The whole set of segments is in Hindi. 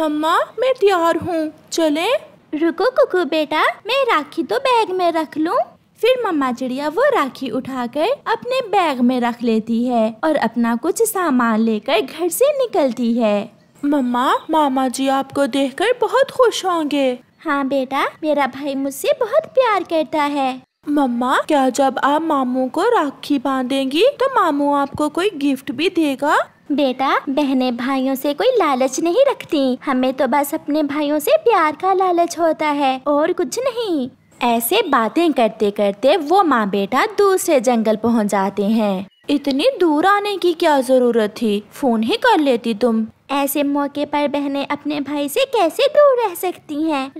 मम्मा मैं तैयार हूँ चले रुको कुकू बेटा मैं राखी तो बैग में रख लूँ फिर मम्मा चिड़िया वो राखी उठाकर अपने बैग में रख लेती है और अपना कुछ सामान लेकर घर से निकलती है मम्मा मामा जी आपको देखकर बहुत खुश होंगे हाँ बेटा मेरा भाई मुझसे बहुत प्यार करता है मम्मा क्या जब आप मामू को राखी बांधेंगी तो मामू आपको कोई गिफ्ट भी देगा बेटा बहने भाइयों से कोई लालच नहीं रखती हमें तो बस अपने भाइयों से प्यार का लालच होता है और कुछ नहीं ऐसे बातें करते करते वो माँ बेटा दूसरे जंगल पहुँच जाते हैं इतनी दूर आने की क्या जरूरत थी फोन ही कर लेती तुम ऐसे मौके पर बहनें अपने भाई से कैसे दूर रह सकती हैं?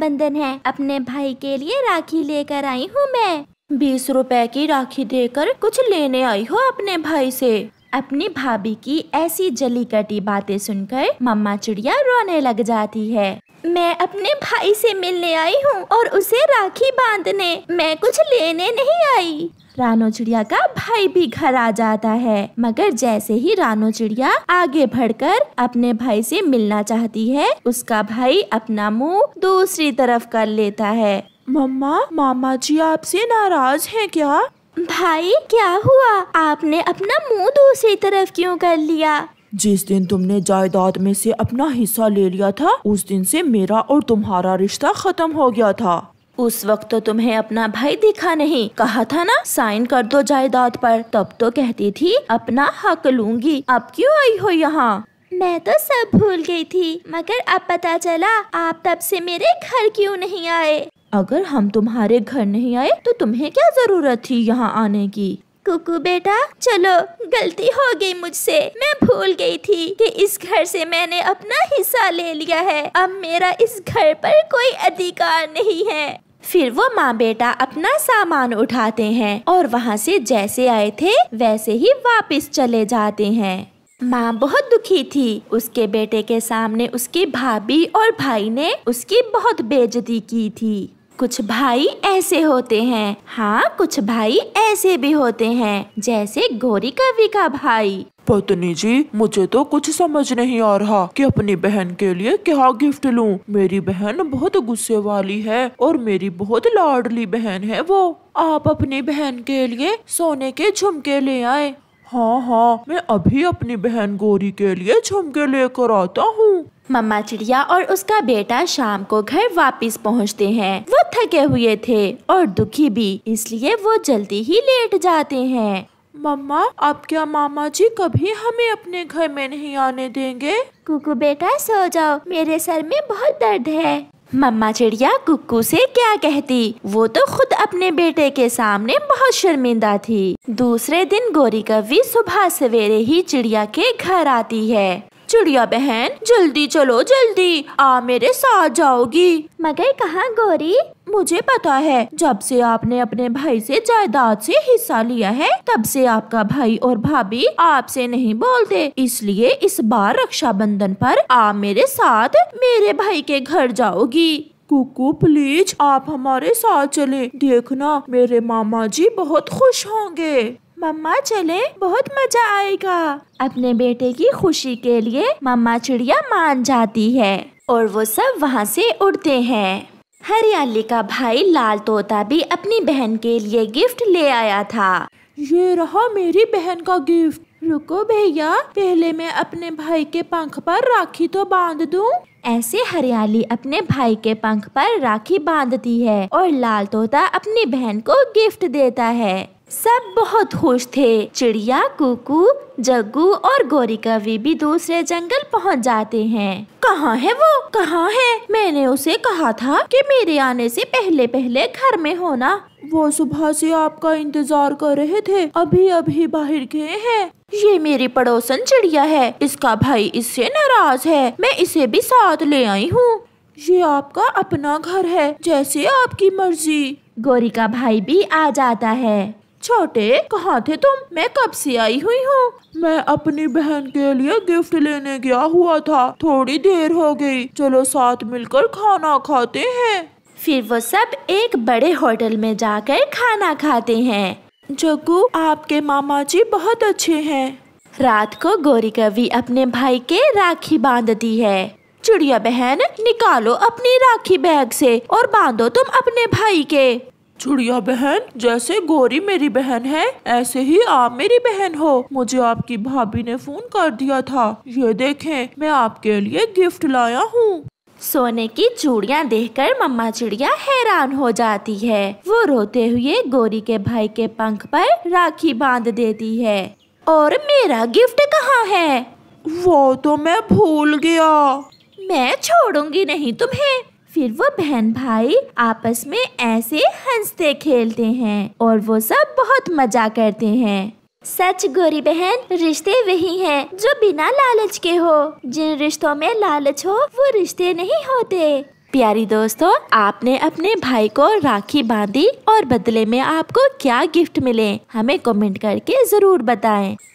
बंधन है अपने भाई के लिए राखी लेकर आई हूँ मैं बीस रुपए की राखी देकर कुछ लेने आई हो अपने भाई से अपनी भाभी की ऐसी जली कटी बातें सुनकर मम्मा चिड़िया रोने लग जाती है मैं अपने भाई से मिलने आई हूँ और उसे राखी बांधने मैं कुछ लेने नहीं आई रानो चिड़िया का भाई भी घर आ जाता है मगर जैसे ही रानो चिड़िया आगे बढ़कर अपने भाई से मिलना चाहती है उसका भाई अपना मुंह दूसरी तरफ कर लेता है मम्मा मामा जी आपसे नाराज हैं क्या भाई क्या हुआ आपने अपना मुंह दूसरी तरफ क्यों कर लिया जिस दिन तुमने जायदाद में से अपना हिस्सा ले लिया था उस दिन से मेरा और तुम्हारा रिश्ता खत्म हो गया था उस वक्त तो तुम्हें अपना भाई दिखा नहीं कहा था ना साइन कर दो जायदाद पर तब तो कहती थी अपना हक लूंगी अब क्यों आई हो यहाँ मैं तो सब भूल गई थी मगर अब पता चला आप तब से मेरे घर क्यों नहीं आए अगर हम तुम्हारे घर नहीं आए तो तुम्हें क्या जरूरत थी यहाँ आने की कुकु बेटा चलो गलती हो गई मुझसे मैं भूल गई थी कि इस घर से मैंने अपना हिस्सा ले लिया है अब मेरा इस घर पर कोई अधिकार नहीं है फिर वो माँ बेटा अपना सामान उठाते हैं और वहाँ से जैसे आए थे वैसे ही वापस चले जाते हैं माँ बहुत दुखी थी उसके बेटे के सामने उसकी भाभी और भाई ने उसकी बहुत बेजती की थी कुछ भाई ऐसे होते हैं हाँ कुछ भाई ऐसे भी होते हैं जैसे गौरी कवि का भाई पत्नी जी मुझे तो कुछ समझ नहीं आ रहा कि अपनी बहन के लिए क्या गिफ्ट लूं। मेरी बहन बहुत गुस्से वाली है और मेरी बहुत लाडली बहन है वो आप अपनी बहन के लिए सोने के झुमके ले आए हाँ हाँ मैं अभी अपनी बहन गौरी के लिए झुमके लेकर आता हूँ मम्मा चिड़िया और उसका बेटा शाम को घर वापस पहुँचते हैं वो थके हुए थे और दुखी भी इसलिए वो जल्दी ही लेट जाते हैं मम्मा आप क्या मामा जी कभी हमें अपने घर में नहीं आने देंगे कुकू बेटा सो जाओ मेरे सर में बहुत दर्द है मम्मा चिड़िया कुक्कू से क्या कहती वो तो खुद अपने बेटे के सामने बहुत शर्मिंदा थी दूसरे दिन गोरी कवि सुबह सवेरे ही चिड़िया के घर आती है चिड़िया बहन जल्दी चलो जल्दी आ मेरे साथ जाओगी मगर कहाँ गोरी मुझे पता है जब से आपने अपने भाई से जायदाद से हिस्सा लिया है तब से आपका भाई और भाभी आपसे नहीं बोलते इसलिए इस बार रक्षाबंधन पर आप मेरे साथ मेरे भाई के घर जाओगी कुकु प्लीज आप हमारे साथ चले देखना मेरे मामा जी बहुत खुश होंगे मम्मा चले बहुत मजा आएगा अपने बेटे की खुशी के लिए मम्मा चिड़िया मान जाती है और वो सब वहाँ से उड़ते हैं हरियाली का भाई लाल तोता भी अपनी बहन के लिए गिफ्ट ले आया था ये रहा मेरी बहन का गिफ्ट रुको भैया पहले मैं अपने भाई के पंख पर राखी तो बांध दूं। ऐसे हरियाली अपने भाई के पंख पर राखी बांधती है और लाल तोता अपनी बहन को गिफ्ट देता है सब बहुत खुश थे चिड़िया कुकू जग्गू और गौरी कवि भी दूसरे जंगल पहुंच जाते हैं कहाँ है वो कहाँ है मैंने उसे कहा था कि मेरे आने से पहले पहले घर में होना वो सुबह से आपका इंतजार कर रहे थे अभी अभी बाहर गए हैं ये मेरी पड़ोसन चिड़िया है इसका भाई इससे नाराज है मैं इसे भी साथ ले आई हूँ ये आपका अपना घर है जैसे आपकी मर्जी गौरी का भाई भी आ जाता है छोटे कहाँ थे तुम मैं कब से आई हुई हूँ मैं अपनी बहन के लिए गिफ्ट लेने गया हुआ था थोड़ी देर हो गई चलो साथ मिलकर खाना खाते हैं फिर वो सब एक बड़े होटल में जाकर खाना खाते हैं जग्गू आपके मामा जी बहुत अच्छे हैं रात को गौरी कवि अपने भाई के राखी बांधती है चिड़िया बहन निकालो अपनी राखी बैग से और बांधो तुम अपने भाई के चुड़िया बहन जैसे गोरी मेरी बहन है ऐसे ही आप मेरी बहन हो मुझे आपकी भाभी ने फोन कर दिया था ये देखें मैं आपके लिए गिफ्ट लाया हूँ सोने की चूड़ियाँ देखकर मम्मा चिड़िया हैरान हो जाती है वो रोते हुए गोरी के भाई के पंख पर राखी बांध देती है और मेरा गिफ्ट कहाँ है वो तो मैं भूल गया मैं छोड़ूंगी नहीं तुम्हें फिर वो बहन भाई आपस में ऐसे हंसते खेलते हैं और वो सब बहुत मजा करते हैं सच गोरी बहन रिश्ते वही हैं जो बिना लालच के हो जिन रिश्तों में लालच हो वो रिश्ते नहीं होते प्यारी दोस्तों आपने अपने भाई को राखी बांधी और बदले में आपको क्या गिफ्ट मिले हमें कमेंट करके ज़रूर बताएं